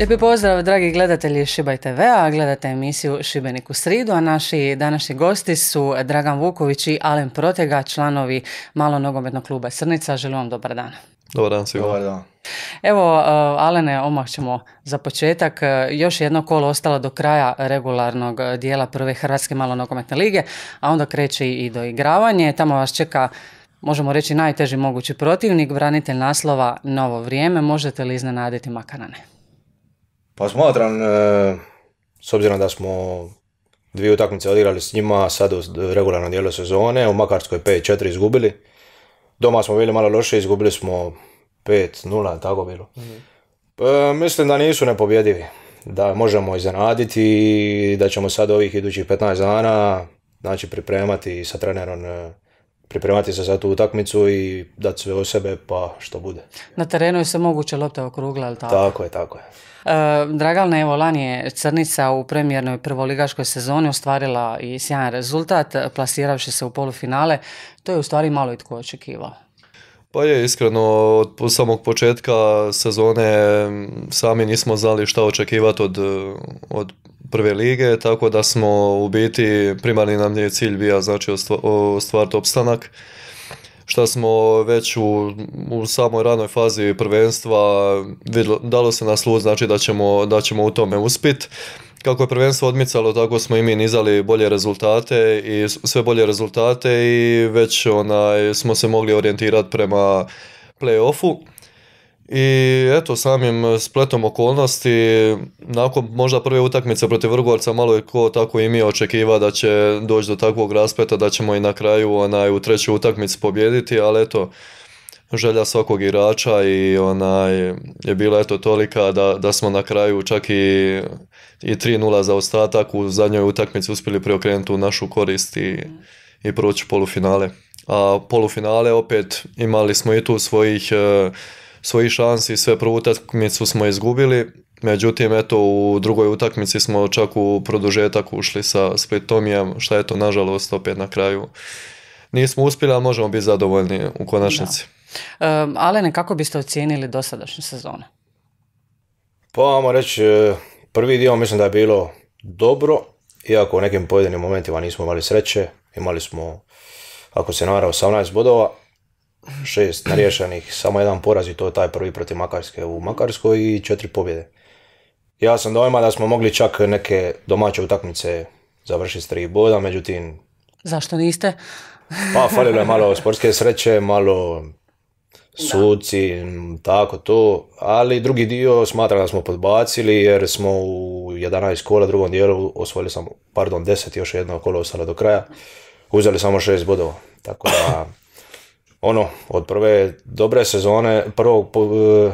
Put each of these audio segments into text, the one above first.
Lijepi pozdrav dragi gledatelji Šibaj TV-a, gledate emisiju Šibenik u sridu, a naši današnji gosti su Dragan Vuković i Alen Protega, članovi malo nogometnog kluba Srnica. Želim vam dobar dan. Dobar dan svima. Dobar dan. Evo, uh, Alene, omah ćemo za početak. Uh, još jedno kolo ostalo do kraja regularnog uh, dijela prve Hrvatske malo nogometne lige, a onda kreće i doigravanje. Tamo vas čeka možemo reći najteži mogući protivnik, branitelj naslova Novo vrijeme. Možete li iznenaditi makarane? Pa smatram, e, s obzirom da smo dvije utakmice odigrali s njima, sad u regularnom dijelu sezone, u Makarskoj 5-4 izgubili. Doma smo bili malo loše, izgubili smo 5-0, tako bilo. Mhm. E, mislim da nisu nepobjedivi, da možemo iznenaditi i da ćemo sad ovih idućih 15 dana znači, pripremati sa trenerom e, pripremati se za tu utakmicu i dati sve o sebe pa što bude. Na terenu je se moguće lopta okrugla, ali tako? Tako je, tako je. E, Dragalne, evo, lani je Crnica u premijernoj prvoligaškoj sezoni ostvarila i sjajan rezultat, plasiravši se u polufinale. To je u stvari malo i tko očekivao. Pa je, iskreno, od samog početka sezone sami nismo znali šta očekivati od, od prve lige, tako da smo u biti, primarni nam je cilj bio znači, ostvariti opstanak šta smo već u, u, samoj ranoj fazi prvenstva dalo se na slud znači da ćemo, da ćemo u tome uspjeti. Kako je prvenstvo odmicalo, tako smo i mi nizali bolje rezultate i sve bolje rezultate i već onaj, smo se mogli orijentirati prema playoffu, offu i eto, samim e, spletom okolnosti, nakon možda prve utakmice protiv Vrgorca, malo je ko tako i mi očekiva da će doći do takvog raspleta, da ćemo i na kraju onaj, u trećoj utakmici pobjediti, ali eto, želja svakog igrača i onaj, je bila eto tolika da, da smo na kraju čak i, i 3-0 za ostatak u zadnjoj utakmici uspjeli preokrenuti u našu korist i, i proći polufinale. A polufinale opet imali smo i tu svojih e, Svoji šansi, sve prvu utakmicu smo izgubili, međutim eto u drugoj utakmici smo čak u produžetak ušli sa Splitomijem, šta je to nažalost opet na kraju nismo uspjeli, ali možemo biti zadovoljni u konačnici. Um, Alene, kako biste ocijenili dosadašnju sezonu? Pa, vam reći, e, prvi dio mislim da je bilo dobro, iako u nekim pojedinim momentima nismo imali sreće, imali smo, ako se navara, 18 bodova, šest neriješenih, samo jedan poraz i to je taj prvi protiv Makarske u Makarskoj i četiri pobjede. Ja sam dojma da smo mogli čak neke domaće utakmice završiti s tri boda, međutim... Zašto niste? pa, falilo je malo sportske sreće, malo suci, tako to, ali drugi dio smatram da smo podbacili jer smo u 11 kola drugom dijelu osvojili samo, pardon, 10, još jedno kolo ostalo do kraja, uzeli samo šest bodova, tako da ono, od prve dobre sezone, prvog e,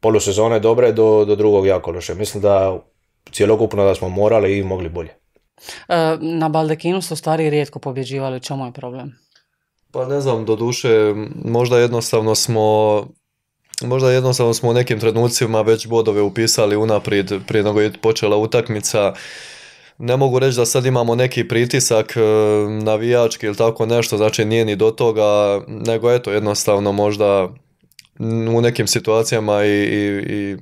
polusezone dobre do, do drugog jako loše. Mislim da cjelokupno da smo morali i mogli bolje. E, na Baldekinu su stari rijetko pobjeđivali, čemu je problem? Pa ne znam, do duše, možda jednostavno smo Možda jednostavno smo u nekim trenucima već bodove upisali unaprijed prije nego je počela utakmica ne mogu reći da sad imamo neki pritisak e, navijački ili tako nešto, znači nije ni do toga, nego eto jednostavno možda u nekim situacijama i, i, i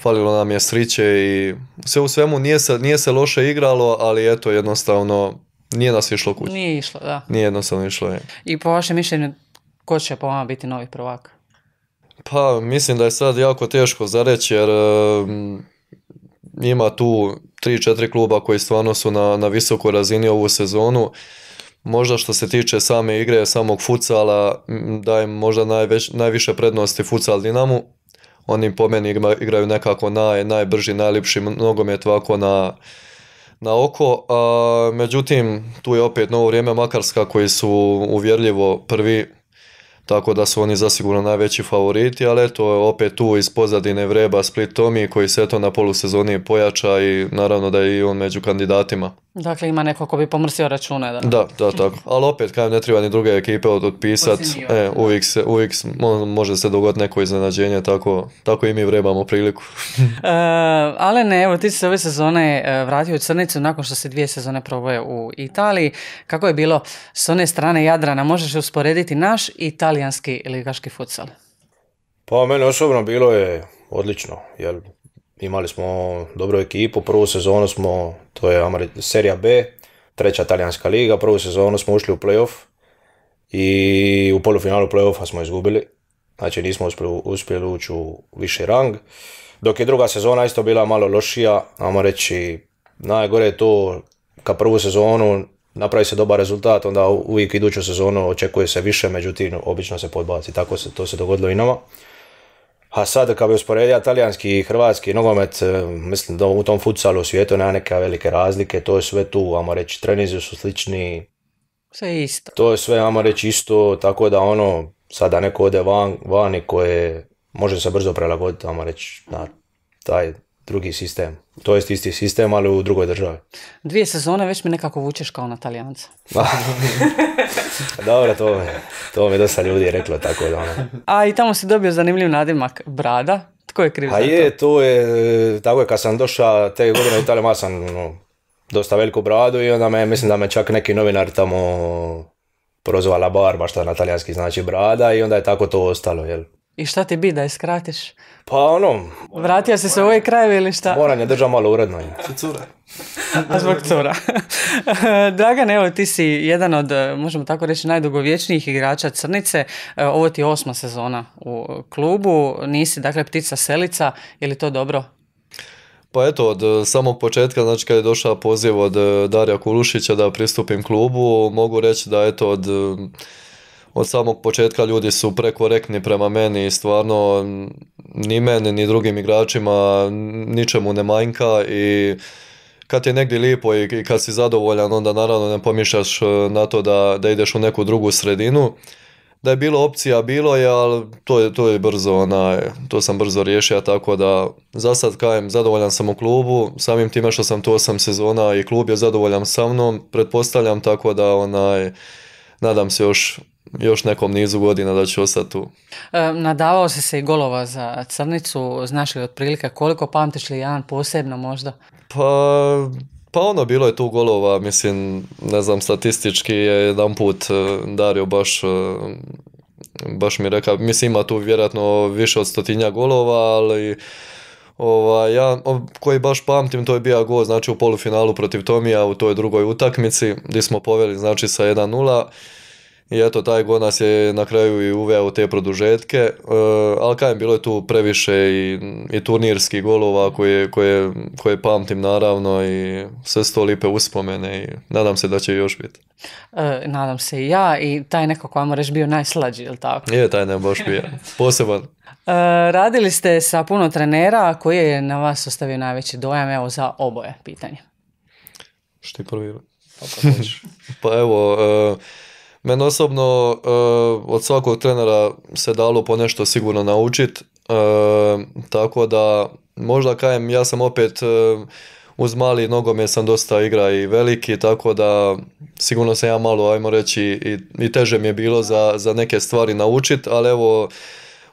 falilo nam je sriće i sve u svemu nije se, nije se loše igralo, ali eto jednostavno nije nas išlo kući. Nije išlo, da. Nije jednostavno išlo. Je. I po vašem mišljenju, ko će po vama biti novi prvak? Pa mislim da je sad jako teško zareći jer ima tu 3-4 kluba koji stvarno su na, na visokoj razini ovu sezonu. Možda što se tiče same igre, samog futsala, dajem možda najveć, najviše prednosti futsal Dinamu. Oni po meni igraju nekako naj, najbrži, najljepši nogomet ovako na, na oko. međutim, tu je opet novo vrijeme Makarska koji su uvjerljivo prvi tako da su oni zasigurno najveći favoriti, ali eto, opet tu iz pozadine vreba Split Tomi koji se to na polusezoni pojača i naravno da je i on među kandidatima. Dakle, ima neko ko bi pomrsio račune. Da, da, tako. Ali opet, kažem ne treba ni druge ekipe otpisat E, uvijek se, može se dogoditi neko iznenađenje, tako, tako i mi vrebamo priliku. e, ale ne, evo, ti se ove sezone e, vratio u Crnicu nakon što se dvije sezone proboje u Italiji. Kako je bilo s one strane Jadrana? Možeš usporediti naš i ta talijanski ligaški futsal? Pa meni osobno bilo je odlično, jer imali smo dobru ekipu, prvu sezonu smo, to je serija B, treća talijanska liga, prvu sezonu smo ušli u playoff i u polufinalu playoffa smo izgubili, znači nismo uspjeli, ući u viši rang, dok je druga sezona isto bila malo lošija, ajmo reći, najgore je to ka prvu sezonu napravi se dobar rezultat, onda uvijek iduću sezonu očekuje se više, međutim obično se podbaci, tako se, to se dogodilo i nama. A sad kad bi usporedio talijanski i hrvatski nogomet, e, mislim da u tom futsalu u svijetu nema neke velike razlike, to je sve tu, ajmo reći, trenizi su slični. Sve isto. To je sve, ajmo reći, isto, tako da ono, sada neko ode van, vani koje može se brzo prelagoditi, ajmo reći, na taj drugi sistem. To jest isti sistem, ali u drugoj državi. Dvije sezone već mi nekako vučeš kao na talijanca. Dobro, to, to mi dosta ljudi je reklo tako da ono. A i tamo si dobio zanimljiv nadimak Brada. Tko je kriv A je, to? je, e, tako je, kad sam došao te godine u Italiju, sam ono, dosta veliku bradu i onda me, mislim da me čak neki novinar tamo prozvala barba, što na talijanski znači brada i onda je tako to ostalo, jel? I šta ti bi da je skratiš? Pa ono... Vratio si se u ovaj kraj ili šta? Moram je držao malo uredno. Cura. A zbog cura. Dragan, evo ti si jedan od, možemo tako reći, najdugovječnijih igrača Crnice. E, ovo ti je osma sezona u klubu. Nisi, dakle, ptica selica. Je li to dobro? Pa eto, od e, samog početka, znači kad je došao poziv od e, Darija Kulušića da pristupim klubu, mogu reći da eto od od samog početka ljudi su prekorektni prema meni i stvarno ni meni ni drugim igračima ničemu ne manjka i kad je negdje lijepo i kad si zadovoljan onda naravno ne pomišljaš e, na to da, da ideš u neku drugu sredinu. Da je bilo opcija, bilo je, ali to je, to je brzo, onaj, to sam brzo riješio, tako da za sad kajem, zadovoljan sam u klubu, samim time što sam tu osam sezona i klub je zadovoljan sa mnom, pretpostavljam, tako da onaj, nadam se još još nekom nizu godina da će ostati tu. E, nadavao si se i golova za Crnicu, znaš li otprilike koliko pamtiš li jedan posebno možda? Pa, pa ono, bilo je tu golova, mislim, ne znam, statistički je jedan put e, Dario baš e, baš mi reka, mislim ima tu vjerojatno više od stotinja golova, ali Ovaj, ja koji baš pamtim, to je bio gol znači, u polufinalu protiv Tomija u toj drugoj utakmici, gdje smo poveli znači, sa 1-0. I eto, taj gol nas je na kraju i uveo u te produžetke, e, ali kajem, bilo je tu previše i, i turnirskih golova koje, koje, koje, pamtim naravno i sve sto lipe uspomene i nadam se da će još biti. E, nadam se i ja i taj neko ko vam reći bio najslađi, ili tako? Je, taj ne baš bio, poseban. E, radili ste sa puno trenera, koji je na vas ostavio najveći dojam, evo za oboje pitanje? Što je prvi? pa evo, e, mene osobno e, od svakog trenera se dalo po nešto sigurno naučit, tako da možda kajem, ja sam opet uz mali nogomet sam dosta igra i veliki, tako da sigurno sam ja malo, ajmo reći, i, teže mi je bilo za, za neke stvari naučit, ali evo,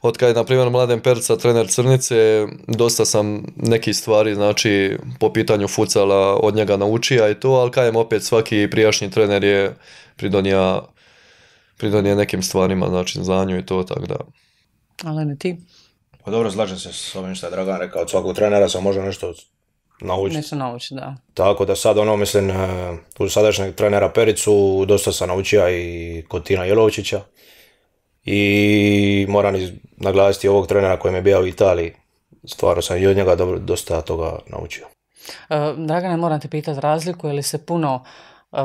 od kada je, na primjer, Mladen Perca, trener Crnice, dosta sam nekih stvari, znači, po pitanju fucala od njega naučio i to, ali kajem opet svaki prijašnji trener je pridonija, pridonija nekim stvarima, znači, znanju i to, tako da. Ali ne ti? Pa dobro, slažem se s ovim što je Dragan rekao, od svakog trenera sam možda nešto naučiti. Nešto naučiti, da. Tako da sad ono, mislim, eh, u sadašnjeg trenera Pericu dosta sam naučio i kod Tina Jelovčića i moram naglasiti ovog trenera koji je bio u Italiji. Stvarno sam i od njega dobro, dosta toga naučio. E, Dragane, moram te pitati razliku, je li se puno e,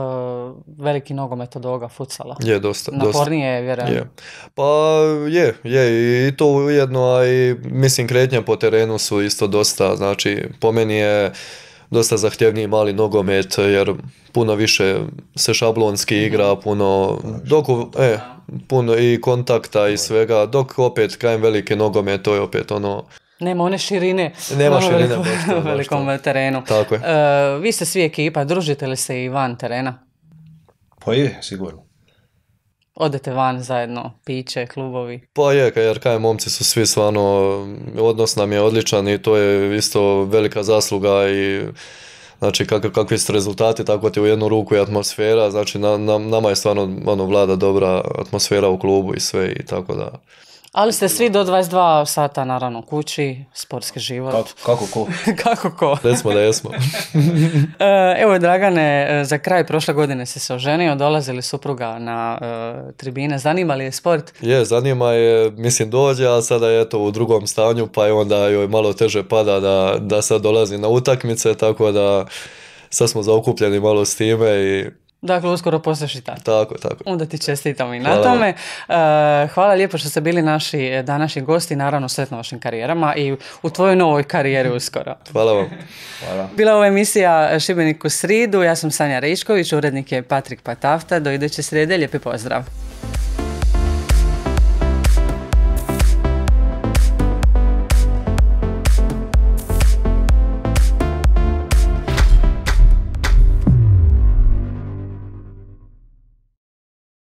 veliki nogomet od ovoga futsala? Je, dosta. Napornije je, vjerujem. Je. Pa je, je i to ujedno, a i mislim kretnje po terenu su isto dosta, znači po meni je dosta zahtjevniji mali nogomet jer puno više se šablonski mhm. igra, puno, dok, e, puno i kontakta i ovaj. svega, dok opet krajem velike nogomet to je opet ono nema one širine Nema ono širine velikom, terenu. Tako je. E, vi ste svi ekipa, družite li se i van terena? Pa sigurno odete van zajedno, piće, klubovi. Pa je, jer kaj momci su svi stvarno, odnos nam je odličan i to je isto velika zasluga i znači kakvi su rezultati, tako ti u jednu ruku i atmosfera, znači nama je stvarno ono, vlada dobra atmosfera u klubu i sve i tako da. Ali ste svi do 22 sata naravno kući, sportski život. Kako ko? kako ko? Recimo da jesmo. Evo Dragane, e, za kraj prošle godine si se oženio, dolazili supruga na e, tribine, zanima li je sport? Je, zanima je, mislim dođe, ali sada je to u drugom stanju pa je onda joj malo teže pada da, da sad dolazi na utakmice, tako da sad smo zaokupljeni malo s time i Dakle, uskoro postaješ i tako. Tako, tako. Onda ti čestitam i na tome. E, hvala lijepo što ste bili naši e, današnji gosti, naravno sretno vašim karijerama i u tvojoj novoj karijeri uskoro. Hvala vam. Hvala. Bila ovo emisija Šibenik u sridu, ja sam Sanja Rečković, urednik je Patrik Patafta, do iduće srede, lijepi pozdrav.